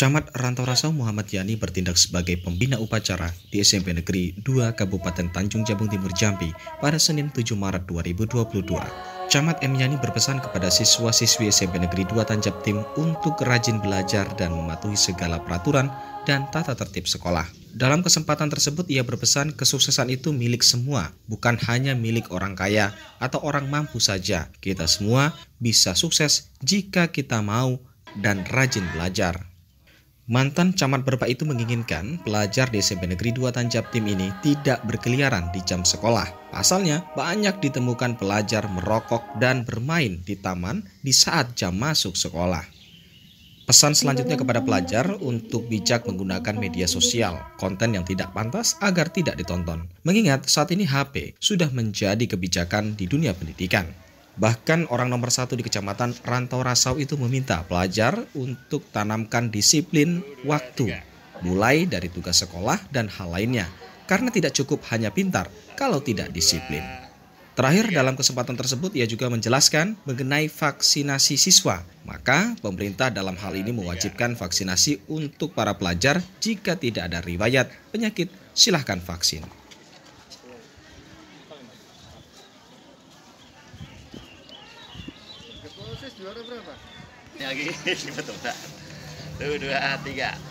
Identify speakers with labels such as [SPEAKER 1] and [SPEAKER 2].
[SPEAKER 1] Camat Rantau Rasau Muhammad Yani bertindak sebagai pembina upacara di SMP Negeri 2 Kabupaten Tanjung Jabung Timur Jambi pada Senin 7 Maret 2022. Camat M. Yani berpesan kepada siswa-siswi SMP Negeri 2 Tanjab Tim untuk rajin belajar dan mematuhi segala peraturan dan tata tertib sekolah. Dalam kesempatan tersebut ia berpesan kesuksesan itu milik semua, bukan hanya milik orang kaya atau orang mampu saja. Kita semua bisa sukses jika kita mau dan rajin belajar. Mantan camat Berpa itu menginginkan pelajar di SMP Negeri 2 Tanjab Tim ini tidak berkeliaran di jam sekolah. Pasalnya, banyak ditemukan pelajar merokok dan bermain di taman di saat jam masuk sekolah. Pesan selanjutnya kepada pelajar untuk bijak menggunakan media sosial, konten yang tidak pantas agar tidak ditonton. Mengingat saat ini HP sudah menjadi kebijakan di dunia pendidikan. Bahkan orang nomor satu di kecamatan Rantau Rasau itu meminta pelajar untuk tanamkan disiplin waktu, mulai dari tugas sekolah dan hal lainnya, karena tidak cukup hanya pintar kalau tidak disiplin. Terakhir, iya. dalam kesempatan tersebut ia juga menjelaskan mengenai vaksinasi siswa. Maka, pemerintah dalam hal ini iya. mewajibkan vaksinasi untuk para pelajar jika tidak ada riwayat penyakit, silahkan vaksin.
[SPEAKER 2] Juara berapa? Lagi, dua, tiga.